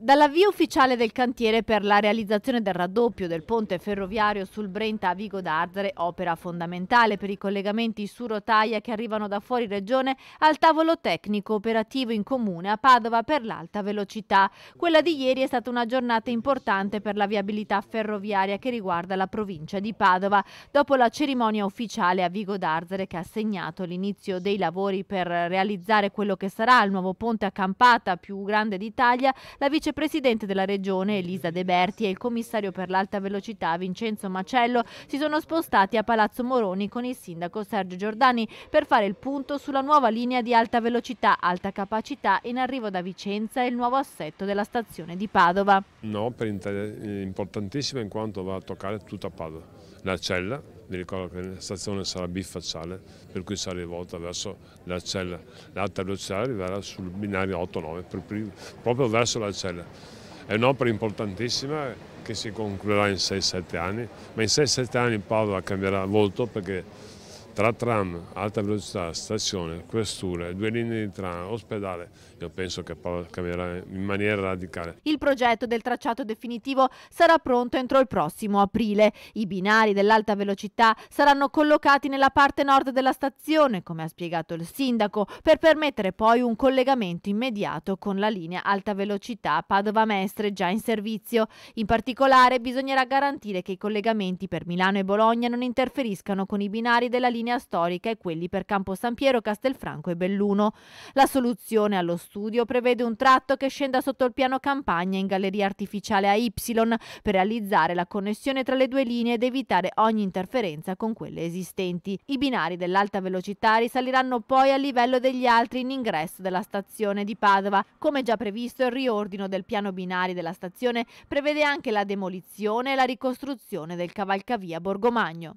Dall'avvio ufficiale del cantiere per la realizzazione del raddoppio del ponte ferroviario sul Brenta a Vigo d'Arzere, opera fondamentale per i collegamenti su rotaia che arrivano da fuori regione al tavolo tecnico operativo in comune a Padova per l'alta velocità. Quella di ieri è stata una giornata importante per la viabilità ferroviaria che riguarda la provincia di Padova, dopo la cerimonia ufficiale a Vigo d'Arzere che ha segnato l'inizio dei lavori per realizzare quello che sarà il nuovo ponte a campata più grande d'Italia, la vice vicepresidente della regione Elisa De Berti e il commissario per l'alta velocità Vincenzo Macello si sono spostati a Palazzo Moroni con il sindaco Sergio Giordani per fare il punto sulla nuova linea di alta velocità-alta capacità in arrivo da Vicenza e il nuovo assetto della stazione di Padova. No, Un'opera eh, importantissima in quanto va a toccare tutta Padova, la cella, vi ricordo che la stazione sarà bifacciale, per cui sarà rivolta verso la cella. L'alta velocità arriverà sul binario 8-9, proprio verso la cella. Emanuele. È un'opera importantissima che si concluderà in 6-7 anni, ma in 6-7 anni Padova cambierà molto perché tra tram, alta velocità, stazione, questura, due linee di tram, ospedale, io penso che cambierà in maniera radicale. Il progetto del tracciato definitivo sarà pronto entro il prossimo aprile. I binari dell'alta velocità saranno collocati nella parte nord della stazione, come ha spiegato il sindaco, per permettere poi un collegamento immediato con la linea alta velocità Padova Mestre già in servizio. In particolare bisognerà garantire che i collegamenti per Milano e Bologna non interferiscano con i binari della linea linea storica e quelli per Campo San Piero, Castelfranco e Belluno. La soluzione allo studio prevede un tratto che scenda sotto il piano campagna in galleria artificiale a Y per realizzare la connessione tra le due linee ed evitare ogni interferenza con quelle esistenti. I binari dell'alta velocità risaliranno poi al livello degli altri in ingresso della stazione di Padova. Come già previsto, il riordino del piano binari della stazione prevede anche la demolizione e la ricostruzione del cavalcavia Borgomagno.